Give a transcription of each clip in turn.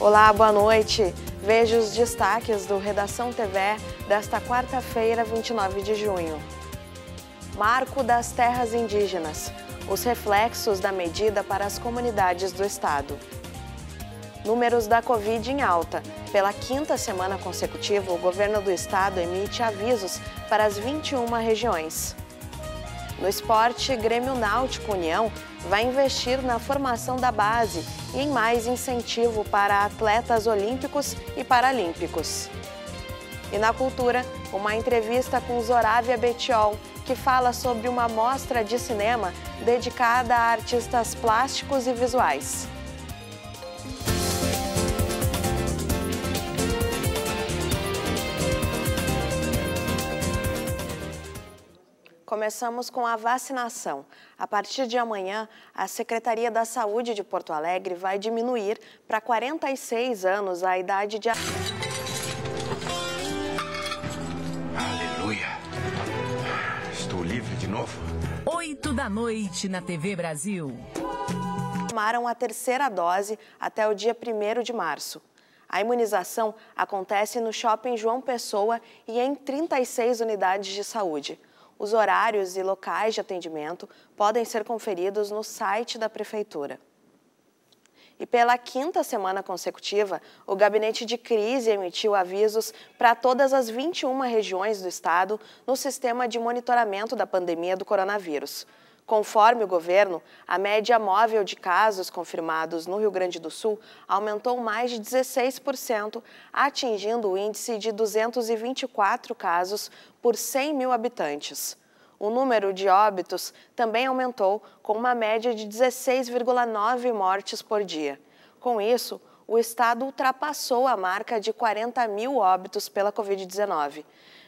Olá, boa noite. Veja os destaques do Redação TV desta quarta-feira, 29 de junho. Marco das Terras Indígenas. Os reflexos da medida para as comunidades do Estado. Números da Covid em alta. Pela quinta semana consecutiva, o governo do estado emite avisos para as 21 regiões. No esporte, Grêmio Náutico União vai investir na formação da base e em mais incentivo para atletas olímpicos e paralímpicos. E na cultura, uma entrevista com Zoravia Betiol, que fala sobre uma mostra de cinema dedicada a artistas plásticos e visuais. começamos com a vacinação. A partir de amanhã, a Secretaria da Saúde de Porto Alegre vai diminuir para 46 anos a idade de. Aleluia! Estou livre de novo. Oito da noite na TV Brasil. Tomaram a terceira dose até o dia 1 de março. A imunização acontece no Shopping João Pessoa e em 36 unidades de saúde. Os horários e locais de atendimento podem ser conferidos no site da Prefeitura. E pela quinta semana consecutiva, o gabinete de crise emitiu avisos para todas as 21 regiões do estado no sistema de monitoramento da pandemia do coronavírus. Conforme o governo, a média móvel de casos confirmados no Rio Grande do Sul aumentou mais de 16%, atingindo o índice de 224 casos por 100 mil habitantes. O número de óbitos também aumentou, com uma média de 16,9 mortes por dia. Com isso, o estado ultrapassou a marca de 40 mil óbitos pela Covid-19.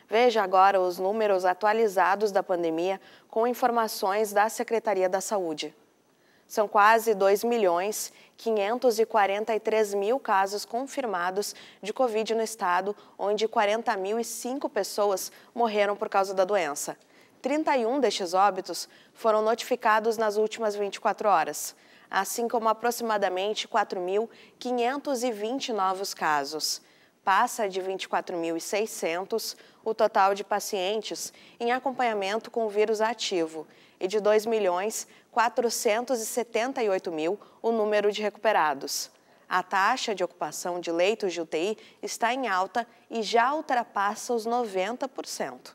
Veja agora os números atualizados da pandemia com informações da Secretaria da Saúde. São quase 2 milhões 543 mil casos confirmados de Covid no estado, onde 40.005 pessoas morreram por causa da doença. 31 destes óbitos foram notificados nas últimas 24 horas, assim como aproximadamente 4.520 novos casos passa de 24.600 o total de pacientes em acompanhamento com o vírus ativo e de 2 milhões 478 mil o número de recuperados. A taxa de ocupação de leitos de UTI está em alta e já ultrapassa os 90%.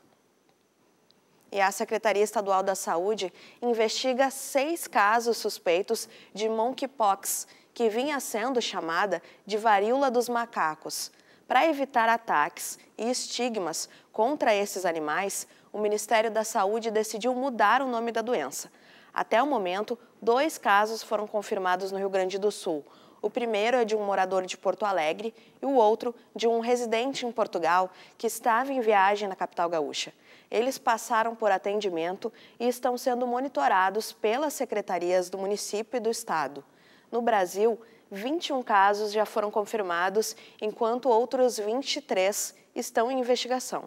E a Secretaria Estadual da Saúde investiga seis casos suspeitos de monkeypox, que vinha sendo chamada de varíola dos macacos. Para evitar ataques e estigmas contra esses animais, o Ministério da Saúde decidiu mudar o nome da doença. Até o momento, dois casos foram confirmados no Rio Grande do Sul. O primeiro é de um morador de Porto Alegre e o outro de um residente em Portugal que estava em viagem na capital gaúcha. Eles passaram por atendimento e estão sendo monitorados pelas secretarias do município e do estado. No Brasil, 21 casos já foram confirmados, enquanto outros 23 estão em investigação.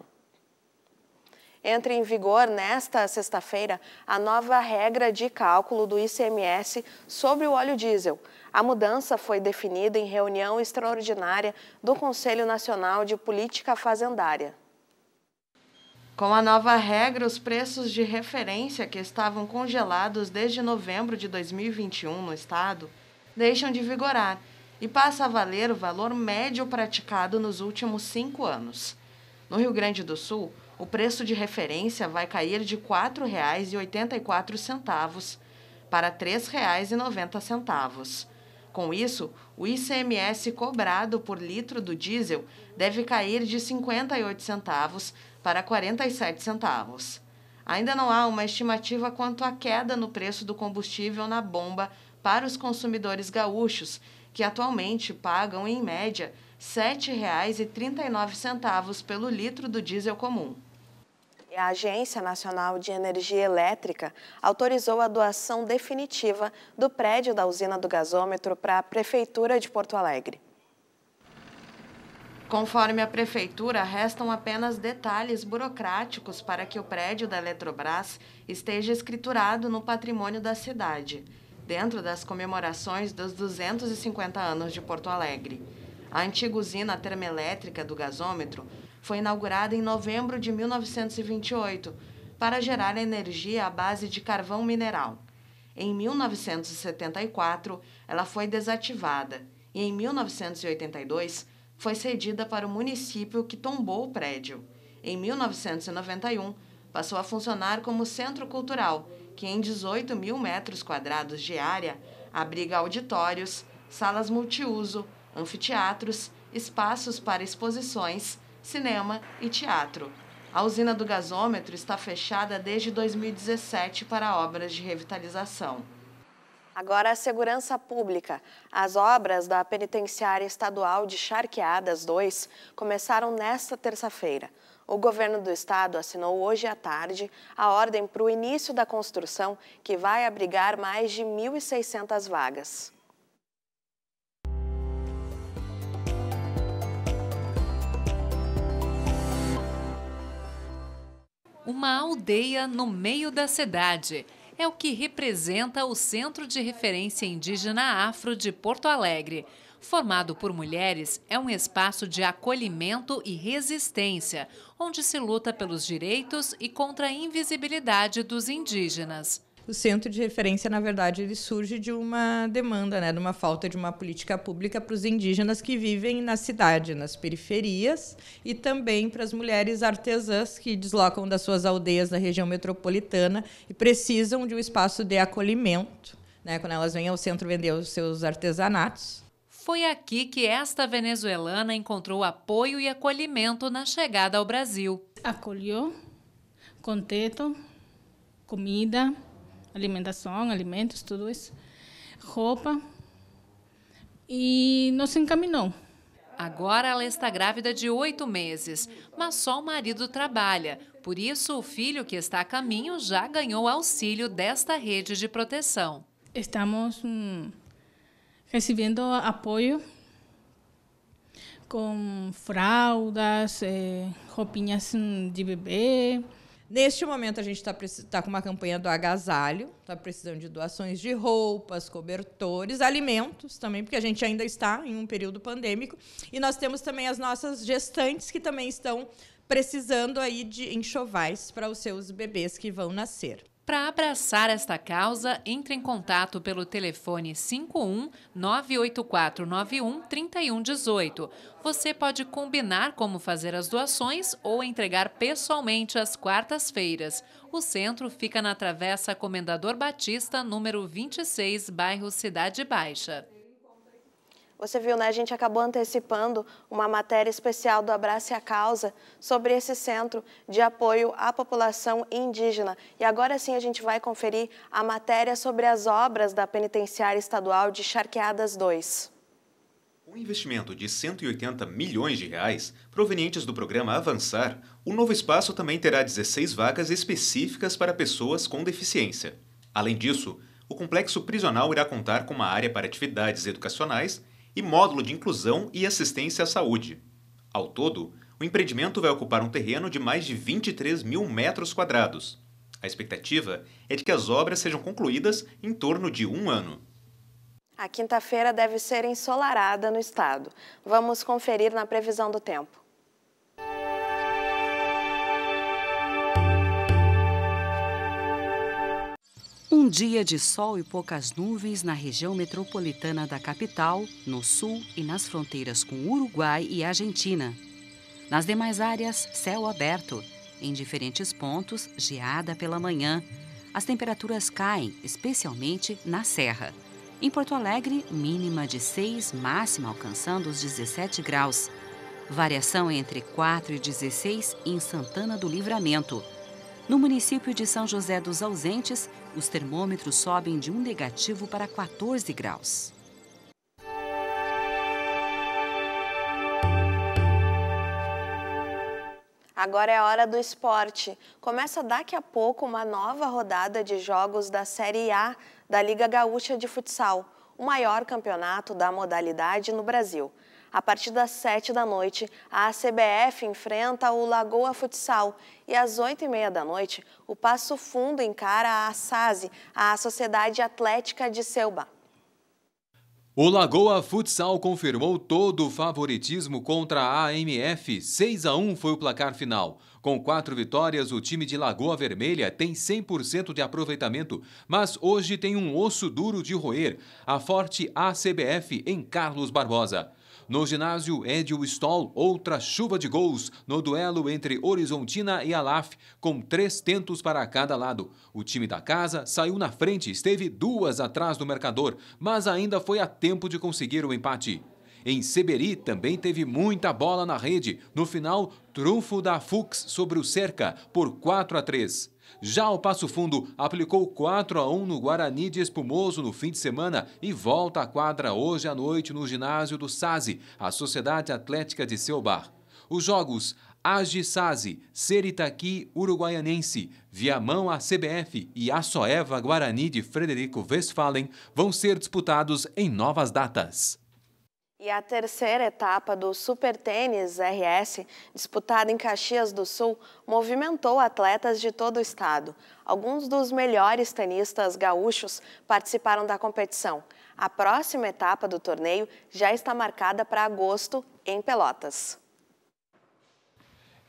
Entra em vigor nesta sexta-feira a nova regra de cálculo do ICMS sobre o óleo diesel. A mudança foi definida em reunião extraordinária do Conselho Nacional de Política Fazendária. Com a nova regra, os preços de referência que estavam congelados desde novembro de 2021 no estado deixam de vigorar e passa a valer o valor médio praticado nos últimos cinco anos. No Rio Grande do Sul, o preço de referência vai cair de R$ 4,84 para R$ 3,90. Com isso, o ICMS cobrado por litro do diesel deve cair de 58 centavos para 47 centavos. Ainda não há uma estimativa quanto à queda no preço do combustível na bomba para os consumidores gaúchos, que atualmente pagam, em média, R$ 7,39 pelo litro do diesel comum. A Agência Nacional de Energia Elétrica autorizou a doação definitiva do prédio da usina do gasômetro para a Prefeitura de Porto Alegre. Conforme a Prefeitura, restam apenas detalhes burocráticos para que o prédio da Eletrobras esteja escriturado no patrimônio da cidade dentro das comemorações dos 250 anos de Porto Alegre. A antiga usina termoelétrica do gasômetro foi inaugurada em novembro de 1928 para gerar energia à base de carvão mineral. Em 1974, ela foi desativada e, em 1982, foi cedida para o município que tombou o prédio. Em 1991, passou a funcionar como centro cultural que em 18 mil metros quadrados de área abriga auditórios, salas multiuso, anfiteatros, espaços para exposições, cinema e teatro. A usina do gasômetro está fechada desde 2017 para obras de revitalização. Agora a segurança pública. As obras da Penitenciária Estadual de Charqueadas 2 começaram nesta terça-feira. O governo do estado assinou hoje à tarde a ordem para o início da construção, que vai abrigar mais de 1.600 vagas. Uma aldeia no meio da cidade. É o que representa o Centro de Referência Indígena Afro de Porto Alegre. Formado por mulheres, é um espaço de acolhimento e resistência, onde se luta pelos direitos e contra a invisibilidade dos indígenas. O centro de referência, na verdade, ele surge de uma demanda, né, de uma falta de uma política pública para os indígenas que vivem na cidade, nas periferias, e também para as mulheres artesãs que deslocam das suas aldeias da região metropolitana e precisam de um espaço de acolhimento, né, quando elas vêm ao centro vender os seus artesanatos. Foi aqui que esta venezuelana encontrou apoio e acolhimento na chegada ao Brasil. Acolheu, teto, comida, alimentação, alimentos, tudo isso, roupa e nos encaminhou. Agora ela está grávida de oito meses, mas só o marido trabalha. Por isso, o filho que está a caminho já ganhou auxílio desta rede de proteção. Estamos. Hum, recebendo apoio com fraldas, eh, roupinhas mm, de bebê. Neste momento, a gente está tá com uma campanha do agasalho, está precisando de doações de roupas, cobertores, alimentos também, porque a gente ainda está em um período pandêmico. E nós temos também as nossas gestantes que também estão precisando aí de enxovais para os seus bebês que vão nascer. Para abraçar esta causa, entre em contato pelo telefone 51 98491 3118. Você pode combinar como fazer as doações ou entregar pessoalmente às quartas-feiras. O centro fica na Travessa Comendador Batista, número 26, bairro Cidade Baixa. Você viu, né? A gente acabou antecipando uma matéria especial do e a Causa sobre esse centro de apoio à população indígena. E agora sim a gente vai conferir a matéria sobre as obras da Penitenciária Estadual de Charqueadas 2. Um investimento de 180 milhões de reais, provenientes do programa Avançar, o novo espaço também terá 16 vagas específicas para pessoas com deficiência. Além disso, o complexo prisional irá contar com uma área para atividades educacionais e módulo de inclusão e assistência à saúde. Ao todo, o empreendimento vai ocupar um terreno de mais de 23 mil metros quadrados. A expectativa é de que as obras sejam concluídas em torno de um ano. A quinta-feira deve ser ensolarada no estado. Vamos conferir na previsão do tempo. Um dia de sol e poucas nuvens na região metropolitana da capital, no sul e nas fronteiras com Uruguai e Argentina. Nas demais áreas, céu aberto. Em diferentes pontos, geada pela manhã. As temperaturas caem, especialmente na serra. Em Porto Alegre, mínima de 6, máxima alcançando os 17 graus. Variação entre 4 e 16 em Santana do Livramento. No município de São José dos Ausentes, os termômetros sobem de um negativo para 14 graus. Agora é hora do esporte. Começa daqui a pouco uma nova rodada de jogos da Série A da Liga Gaúcha de Futsal, o maior campeonato da modalidade no Brasil. A partir das 7 da noite, a CBF enfrenta o Lagoa Futsal e às 8h30 da noite, o Passo Fundo encara a SASE, a Sociedade Atlética de Selba. O Lagoa Futsal confirmou todo o favoritismo contra a AMF. 6 a 1 foi o placar final. Com quatro vitórias, o time de Lagoa Vermelha tem 100% de aproveitamento, mas hoje tem um osso duro de roer a forte ACBF em Carlos Barbosa. No ginásio Edil Stoll, outra chuva de gols no duelo entre Horizontina e Alaf, com três tentos para cada lado. O time da casa saiu na frente, esteve duas atrás do marcador, mas ainda foi a tempo de conseguir o empate. Em Seberi também teve muita bola na rede. No final, trunfo da Fux sobre o Cerca por 4 a 3. Já o Passo Fundo aplicou 4 a 1 no Guarani de Espumoso no fim de semana e volta à quadra hoje à noite no ginásio do SASE, a Sociedade Atlética de Selbar. Os jogos Agi Sase, Seritaqui Uruguaianense, Viamão a CBF e Açoeva Guarani de Frederico Westphalen vão ser disputados em novas datas. E a terceira etapa do Super Tênis RS, disputada em Caxias do Sul, movimentou atletas de todo o estado. Alguns dos melhores tenistas gaúchos participaram da competição. A próxima etapa do torneio já está marcada para agosto em Pelotas.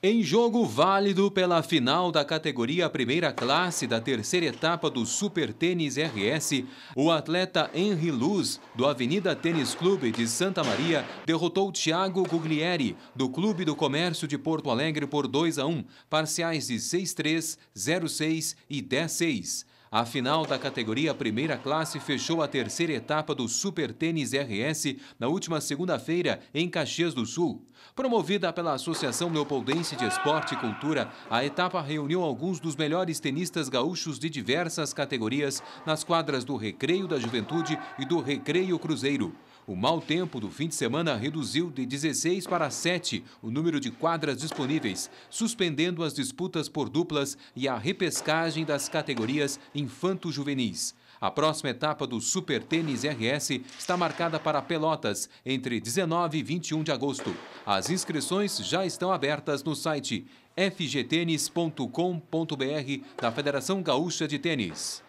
Em jogo válido pela final da categoria primeira classe da terceira etapa do Super Tênis RS, o atleta Henry Luz, do Avenida Tênis Clube de Santa Maria, derrotou Thiago Guglieri, do Clube do Comércio de Porto Alegre, por 2 a 1, parciais de 6-3, 0-6 e 10-6. A final da categoria Primeira Classe fechou a terceira etapa do Super Tênis RS na última segunda-feira em Caxias do Sul. Promovida pela Associação Leopoldense de Esporte e Cultura, a etapa reuniu alguns dos melhores tenistas gaúchos de diversas categorias nas quadras do Recreio da Juventude e do Recreio Cruzeiro. O mau tempo do fim de semana reduziu de 16 para 7 o número de quadras disponíveis, suspendendo as disputas por duplas e a repescagem das categorias infanto-juvenis. A próxima etapa do Super Tênis RS está marcada para Pelotas, entre 19 e 21 de agosto. As inscrições já estão abertas no site fgtênis.com.br da Federação Gaúcha de Tênis.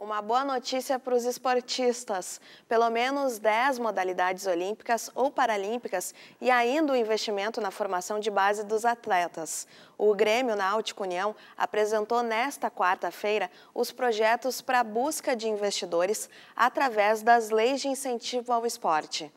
Uma boa notícia para os esportistas. Pelo menos 10 modalidades olímpicas ou paralímpicas e ainda o investimento na formação de base dos atletas. O Grêmio Náutico União apresentou nesta quarta-feira os projetos para a busca de investidores através das leis de incentivo ao esporte.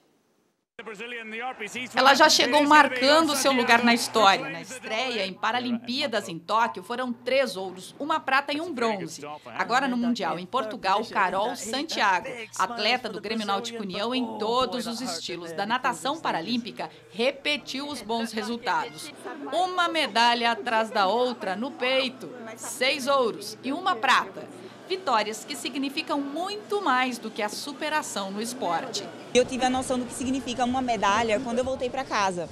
Ela já chegou marcando seu lugar na história. Na estreia em Paralimpíadas em Tóquio foram três ouros, uma prata e um bronze. Agora no Mundial em Portugal, Carol Santiago, atleta do Grêmio Náutico União oh, em todos os estilos da natação paralímpica, repetiu os bons resultados. Uma medalha atrás da outra no peito, seis ouros e uma prata. Vitórias que significam muito mais do que a superação no esporte. Eu tive a noção do que significa uma medalha quando eu voltei para casa.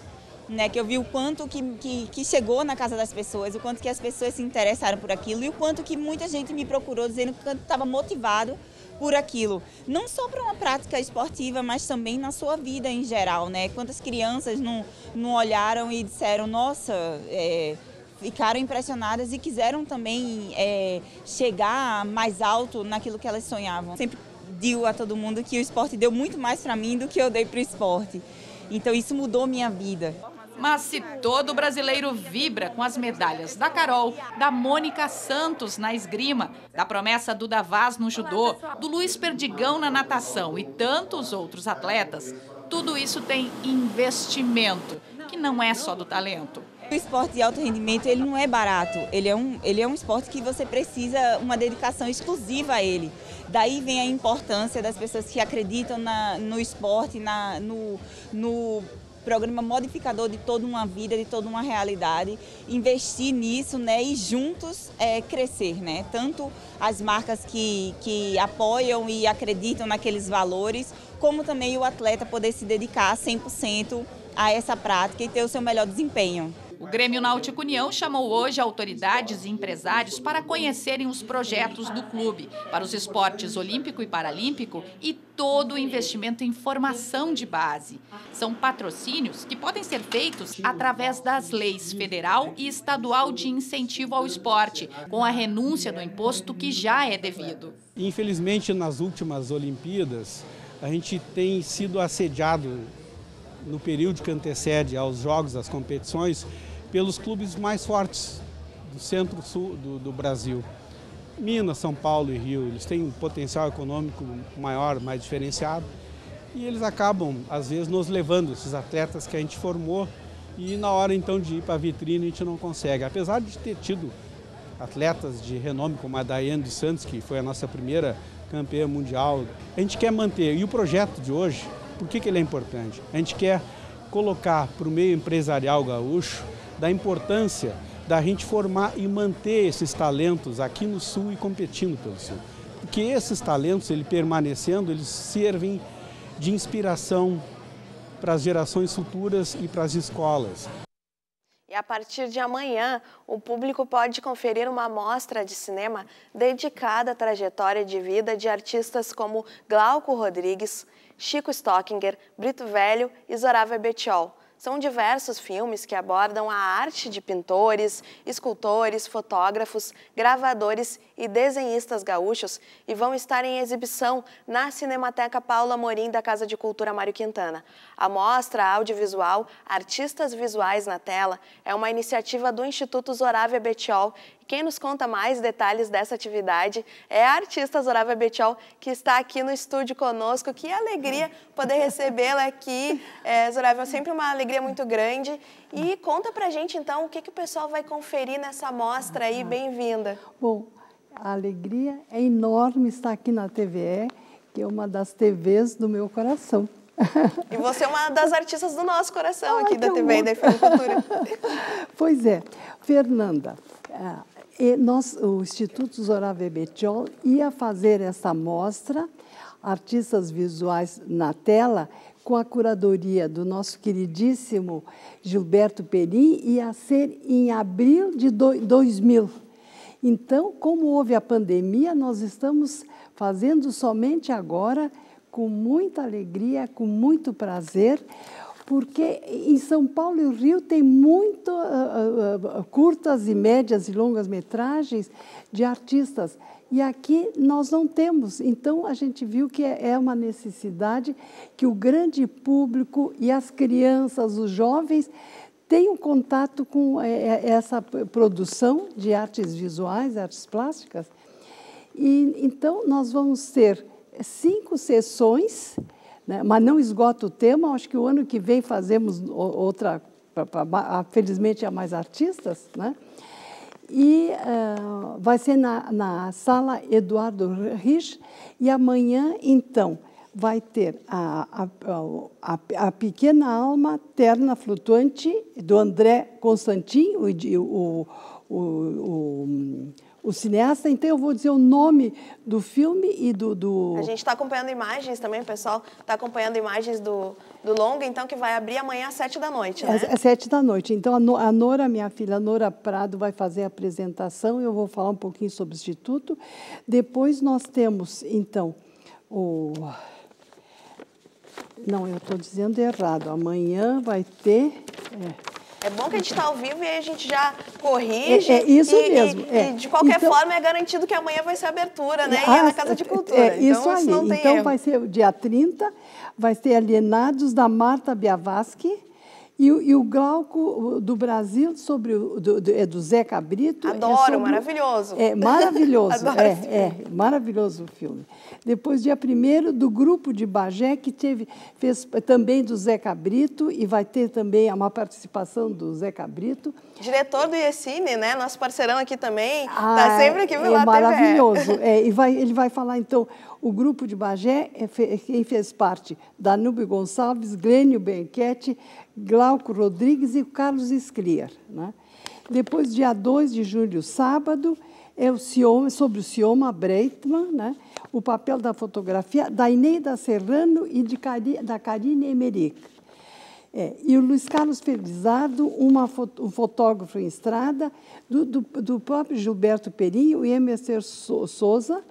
Né, que eu vi o quanto que, que, que, chegou na casa das pessoas, o quanto que as pessoas se interessaram por aquilo e o quanto que muita gente me procurou dizendo que estava motivado por aquilo. Não só para uma prática esportiva, mas também na sua vida em geral, né? Quantas crianças não, não olharam e disseram, nossa, é, ficaram impressionadas e quiseram também é, chegar mais alto naquilo que elas sonhavam. Sempre digo a todo mundo que o esporte deu muito mais para mim do que eu dei para o esporte. Então isso mudou minha vida. Mas se todo brasileiro vibra com as medalhas da Carol, da Mônica Santos na esgrima, da promessa do Davaz no judô, do Luiz Perdigão na natação e tantos outros atletas, tudo isso tem investimento, que não é só do talento. O esporte de alto rendimento, ele não é barato, ele é, um, ele é um esporte que você precisa uma dedicação exclusiva a ele. Daí vem a importância das pessoas que acreditam na, no esporte, na, no, no programa modificador de toda uma vida, de toda uma realidade, investir nisso né, e juntos é, crescer. Né? Tanto as marcas que, que apoiam e acreditam naqueles valores, como também o atleta poder se dedicar 100% a essa prática e ter o seu melhor desempenho. O Grêmio Náutico União chamou hoje autoridades e empresários para conhecerem os projetos do clube para os esportes olímpico e paralímpico e todo o investimento em formação de base. São patrocínios que podem ser feitos através das leis federal e estadual de incentivo ao esporte, com a renúncia do imposto que já é devido. Infelizmente, nas últimas Olimpíadas, a gente tem sido assediado no período que antecede aos jogos, às competições, pelos clubes mais fortes do centro-sul do, do, Brasil. Minas, São Paulo e Rio, eles têm um potencial econômico maior, mais diferenciado, e eles acabam, às vezes, nos levando, esses atletas que a gente formou, e na hora então de ir para a vitrine a gente não consegue. Apesar de ter tido atletas de renome, como a Daiane dos Santos, que foi a nossa primeira campeã mundial, a gente quer manter. E o projeto de hoje, por que, que ele é importante? A gente quer colocar para o meio empresarial gaúcho da importância da gente formar e manter esses talentos aqui no Sul e competindo pelo Sul. Porque esses talentos, ele permanecendo, eles servem de inspiração para as gerações futuras e para as escolas. E a partir de amanhã, o público pode conferir uma amostra de cinema dedicada à trajetória de vida de artistas como Glauco Rodrigues, Chico Stockinger, Brito Velho e Zoravel Betiol. São diversos filmes que abordam a arte de pintores, escultores, fotógrafos, gravadores e desenhistas gaúchos e vão estar em exibição na Cinemateca Paula Morim da Casa de Cultura Mário Quintana. A mostra audiovisual Artistas Visuais na Tela é uma iniciativa do Instituto Zorávia Betiol quem nos conta mais detalhes dessa atividade é a artista Zorávia Betiol, que está aqui no estúdio conosco. Que alegria poder recebê-la aqui. É, sempre uma alegria muito grande. E conta pra gente, então, o que, que o pessoal vai conferir nessa mostra aí. Bem-vinda. Bom, a alegria é enorme estar aqui na TVE, que é uma das TVs do meu coração. E você é uma das artistas do nosso coração aqui da TV e da Cultura. Pois é. Fernanda, é, e nós, o Instituto Zora Bebetiol ia fazer essa mostra, artistas visuais na tela, com a curadoria do nosso queridíssimo Gilberto Perim, ia ser em abril de 2000. Então, como houve a pandemia, nós estamos fazendo somente agora, com muita alegria, com muito prazer, porque em São Paulo e o Rio tem muito uh, uh, curtas e médias e longas metragens de artistas. E aqui nós não temos. Então a gente viu que é, é uma necessidade que o grande público e as crianças, os jovens, tenham contato com eh, eh, essa produção de artes visuais, artes plásticas. E então nós vamos ter cinco sessões né? Mas não esgota o tema, acho que o ano que vem fazemos outra, pra, pra, felizmente há mais artistas, né? E uh, vai ser na, na sala Eduardo Rich, e amanhã, então, vai ter a, a, a, a, pequena alma terna flutuante do André Constantin, o, o, o, o o cineasta. Então eu vou dizer o nome do filme e do. do... A gente está acompanhando imagens também, o pessoal está acompanhando imagens do, do longa, então, que vai abrir amanhã às sete da noite, né? Às, às sete da noite. Então a Nora, minha filha, a Nora Prado, vai fazer a apresentação. e Eu vou falar um pouquinho sobre o Instituto. Depois nós temos, então, o. Não, eu estou dizendo errado. Amanhã vai ter. É. É bom que a gente está ao vivo e a gente já corrige. É, é isso e, mesmo. E, é. e de qualquer então, forma é garantido que amanhã vai ser abertura, né? A, e é ah, na Casa de é, Cultura. É, então isso então, aí. então erro. vai ser o dia 30, vai ser Alienados da Marta Biavaschi e, e o Glauco do Brasil, sobre o, do, do, é do Zé Cabrito. É Adoro, é sobre, maravilhoso. É maravilhoso, é, é, maravilhoso o filme. Depois, dia primeiro, do grupo de Bagé, que teve, fez também do Zé Cabrito, e vai ter também uma participação do Zé Cabrito diretor do IECine, né? Nosso parceirão aqui também. Está ah, sempre aqui pela é maravilhoso. É, e vai, ele vai falar, então, o grupo de Bagé, é é quem fez parte, Danube Gonçalves, Glênio Benquete, Glauco Rodrigues e Carlos Esclier. Né? Depois, dia 2 de julho, sábado, é o Cioma, sobre o Cioma Breitman, né? o papel da fotografia da Ineida Serrano e de Cari, da Karine Emerick. É, e o Luiz Carlos Felizardo, uma foto, um fotógrafo em estrada, do, do, do próprio Gilberto Perinho o Emerson Souza,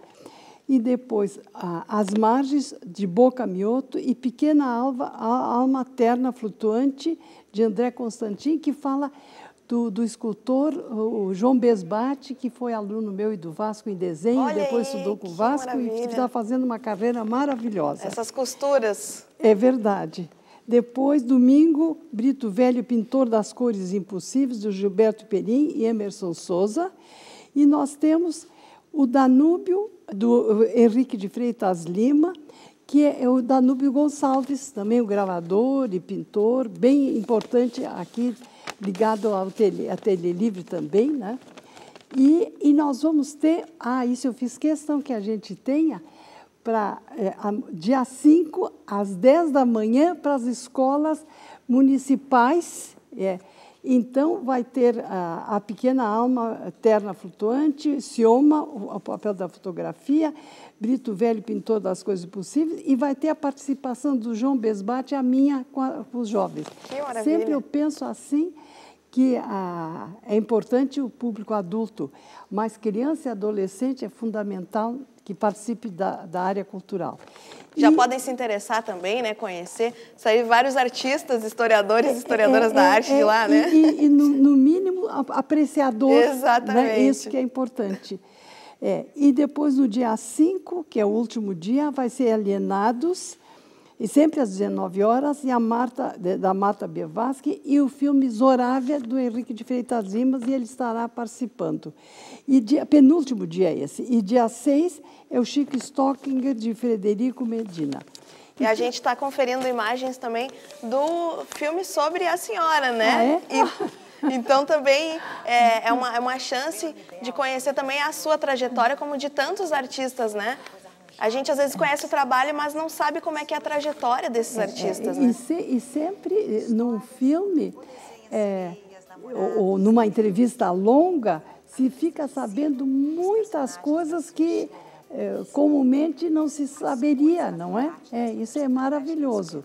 e depois as margens de Boca Mioto e Pequena Alva, a Alma Terna Flutuante, de André Constantin, que fala do, do escultor o João Besbate, que foi aluno meu e do Vasco em desenho, Olha depois aí, estudou com o Vasco maravilha. e está fazendo uma carreira maravilhosa. Essas costuras. É verdade. Depois, domingo, Brito Velho, pintor das cores impossíveis, do Gilberto Perim e Emerson Souza. E nós temos o Danúbio, do eh, Henrique de Freitas Lima, que é o Danúbio Gonçalves, também o um gravador e pintor, bem importante aqui, ligado ao tele, tele livre também. Né? E, e nós vamos ter, ah, isso eu fiz questão que a gente tenha, pra, é, a, dia 5, às 10 da manhã, para as escolas municipais. É. Então, vai ter a, a, pequena alma terna flutuante, Cioma, o, o, papel da fotografia, Brito Velho, pintor das coisas possíveis, e vai ter a participação do João Besbate, a minha com, a, com os jovens. Que maravilha. Sempre eu penso assim, que ah, é importante o público adulto, mas criança e adolescente é fundamental que participe da, da área cultural. Já e, podem se interessar também, né, conhecer, sair vários artistas, historiadores, é, é, historiadoras é, é, da arte é, de lá, né? E, e no, no, mínimo, apreciadores. Né? Exatamente. Né? Isso que é importante. É, e depois, no dia 5, que é o último dia, vai ser Alienados, e sempre às 19 horas, e a Marta, da Marta Bevasque, e o filme Zorávia do Henrique de Freitas Limas, e ele estará participando. E dia, penúltimo dia é esse. E dia 6 é o Chico Stockinger, de Frederico Medina. E a gente está conferindo imagens também do filme sobre a senhora, né? Ah, é? E... Então também é, é, uma, é uma chance de conhecer também a sua trajetória, como de tantos artistas, né? A gente às vezes conhece o trabalho, mas não sabe como é que é a trajetória desses artistas. É, é, né? e, se, e, sempre eh, num filme é, ou, ou, numa entrevista longa se fica sabendo muitas coisas que eh, comumente não se saberia, não é? é isso é maravilhoso.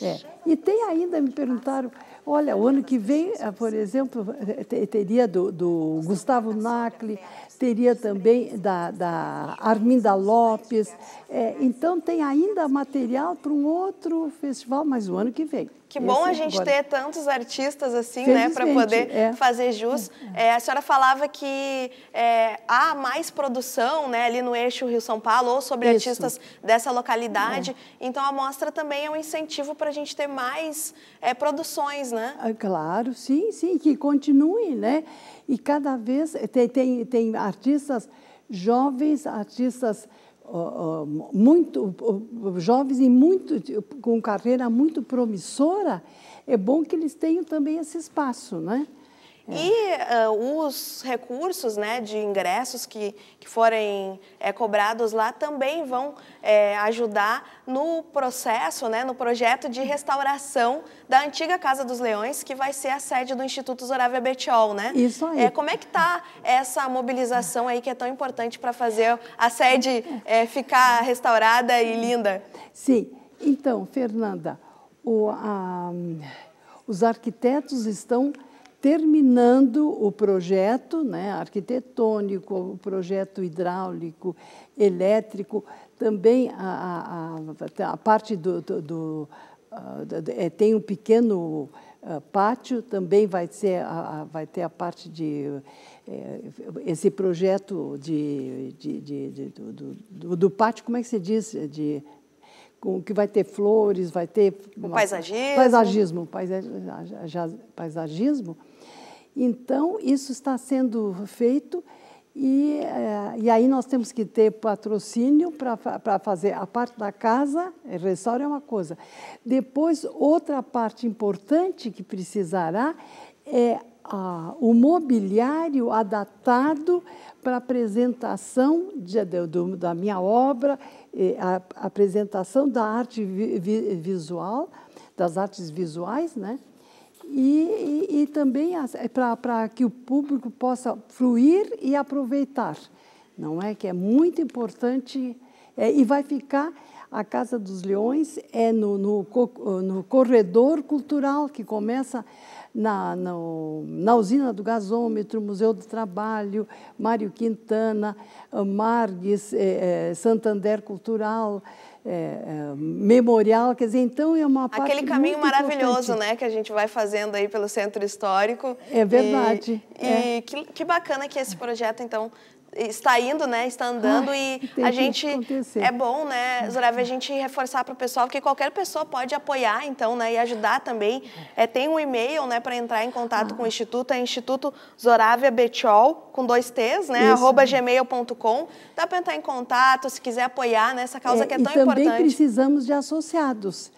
É, e tem ainda me perguntaram Olha, o ano que vem, eh, por exemplo, eh, teria do, do Gustavo Nacli, teria também da, da Arminda Lopes. É, então, tem ainda material para um outro festival, mas o ano que vem. Que bom assim a gente agora... ter tantos artistas assim, né, para poder é. fazer jus. É. É, é a senhora falava que é, há mais produção, né, ali no eixo Rio-São Paulo, ou sobre Isso. artistas dessa localidade. É. Então a mostra também é um incentivo para a gente ter mais produções, né? Ah, claro, sim, sim, que continue, né? E cada vez eh, tem, tem, tem artistas jovens, artistas muito jovens e muito com carreira muito promissora, é bom que eles tenham também esse espaço, né? É. E uh, os recursos né, de ingressos que, que forem é, cobrados lá também vão é, ajudar no processo, né, no projeto de restauração da antiga Casa dos Leões, que vai ser a sede do Instituto Zorávia Betiol, né? Isso aí. É, como é que está essa mobilização aí que é tão importante para fazer a sede é, ficar restaurada e linda? Sim. Então, Fernanda, o, a, os arquitetos estão terminando o projeto né, arquitetônico, o projeto hidráulico, elétrico, também a, a, a parte do. do, do uh, tem um pequeno uh, pátio, também vai, ser a, vai ter a parte de. Uh, esse projeto de, de, de, de do, do, do pátio, como é que se diz? De, com, que vai ter flores, vai ter. O paisagismo. Paisagismo, paisagismo. Então, isso está sendo feito e, eh, e aí nós temos que ter patrocínio para fazer a parte da casa, é, restauro é uma coisa. Depois, outra parte importante que precisará é o mobiliário adaptado para apresentação de, de, do, da minha obra, a, a apresentação da arte vi, visual, das artes visuais, né? e, e, e também é para que o público possa fluir e aproveitar. Não é que é muito importante é, e vai ficar a Casa dos Leões é no, no, no corredor cultural que começa na, na, na, usina do gasômetro, Museu do Trabalho, Mário Quintana, Margues, é, é, Santander Cultural, é, é, memorial, quer dizer, então é uma parte Aquele caminho maravilhoso, né, que a gente vai fazendo aí pelo Centro Histórico. É verdade. E, é. e que, que, bacana que esse projeto, então, está indo, né? Está andando e a gente é bom, né, Zurave, a gente reforçar para o pessoal que qualquer pessoa pode apoiar, então, né, e ajudar também. É, tem um e-mail, né, para entrar em contato ah. com o instituto, é Instituto Zoravia Betiol com dois T's, né, arroba gmail.com. Dá para entrar em contato, se quiser apoiar nessa né, causa é, que é tão importante. e também importante. precisamos de associados.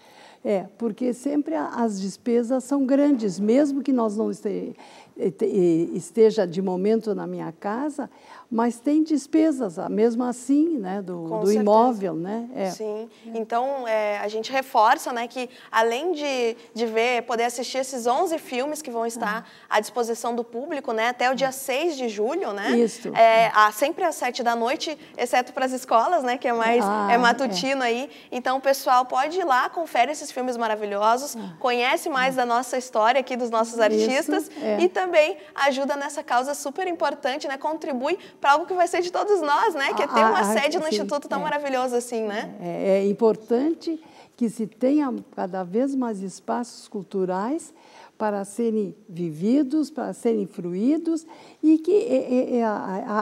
É, porque sempre as despesas são grandes, mesmo que nós não estejamos esteja de momento na minha casa, mas tem despesas, ah, mesmo assim, né, do, do imóvel, né? É. Sim. Então é, a gente reforça, né, que além de, de ver, poder assistir esses 11 filmes que vão estar ah. à disposição do público, né, até o dia 6 de julho, né? Isso. É, sempre às 7 da noite, exceto para as escolas, né, que é mais ah, é, é. matutino é. aí. Então o pessoal pode ir lá, confere esses filmes maravilhosos, ah. conhece mais ah. da nossa história aqui dos nossos artistas Isso, é. e também também ajuda nessa causa super importante, né? Contribui para algo que vai ser de todos nós, né? Que é ter ah, uma a, ah, sede no sim, Instituto tão é, maravilhoso assim, né? É, é importante que se tenha cada vez mais espaços culturais para serem vividos, para serem fruídos e que é, é, é, a,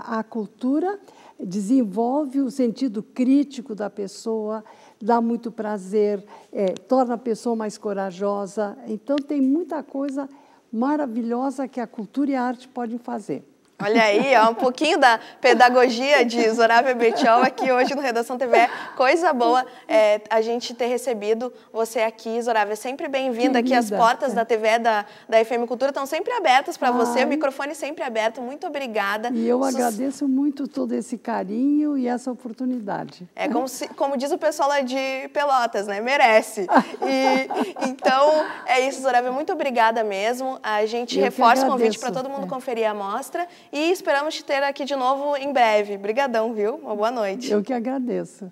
a, a cultura desenvolve o sentido crítico da pessoa, dá muito prazer, é, torna a pessoa mais corajosa. Então, tem muita coisa maravilhosa que a cultura e a arte podem fazer. Olha aí, ó, um pouquinho da pedagogia de Zorávia Betiol aqui hoje no Redação TV. coisa boa é, a gente ter recebido você aqui, Zorávia. É sempre bem-vinda aqui. As portas da TV da, da FM Cultura estão sempre abertas para você, o microfone sempre aberto. Muito obrigada. E eu agradeço muito todo esse carinho e essa oportunidade. É como, se, como diz o pessoal lá de Pelotas, né? Merece. E, então, é isso, Zorávia. Muito obrigada mesmo. A gente eu reforça o convite para todo mundo é. conferir a amostra e esperamos te ter aqui de novo em breve. Brigadão, viu? Uma boa noite. Eu que agradeço.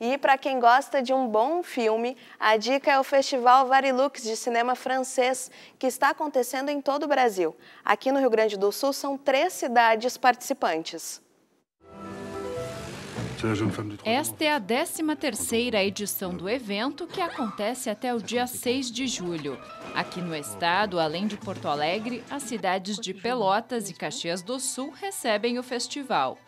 E para quem gosta de um bom filme, a dica é o Festival Varilux de Cinema Francês, que está acontecendo em todo o Brasil. Aqui no Rio Grande do Sul são três cidades participantes. Esta é a 13ª edição do evento, que acontece até o dia 6 de julho. Aqui no estado, além de Porto Alegre, as cidades de Pelotas e Caxias do Sul recebem o festival.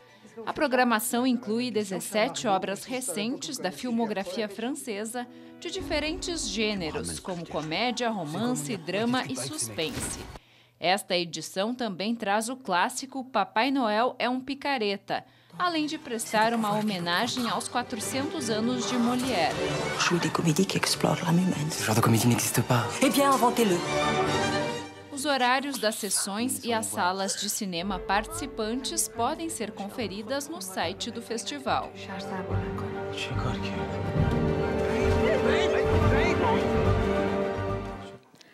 A programação inclui 17 obras recentes da filmografia francesa de diferentes gêneros, como comédia, romance, drama e suspense. Esta edição também traz o clássico Papai Noel é um Picareta, além de prestar uma homenagem aos 400 anos de Molière. Je des comédies qui explorent l'âme humaine. Ce genre de comédie n'existe pas. Eh bien, inventez-le. Os horários das sessões e as salas de cinema participantes podem ser conferidas no site do festival.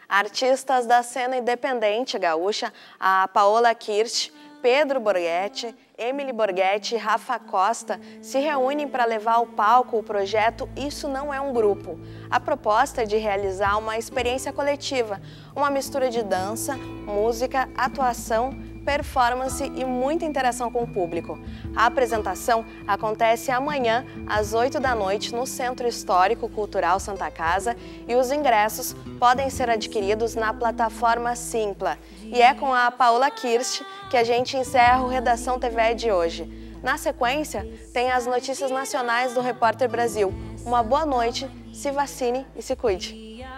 Artistas da cena independente gaúcha, a Paola Kirsch, Pedro Borghetti Emily Borghetti e Rafa Costa se reúnem para levar ao palco o projeto Isso Não É um Grupo. A proposta é de realizar uma experiência coletiva, uma mistura de dança, música, atuação performance e muita interação com o público. A apresentação acontece amanhã às 8 da noite no Centro Histórico Cultural Santa Casa e os ingressos podem ser adquiridos na plataforma Simpla. E é com a Paula Kirst que a gente encerra o Redação TV de hoje. Na sequência, tem as notícias nacionais do Repórter Brasil. Uma boa noite, se vacine e se cuide.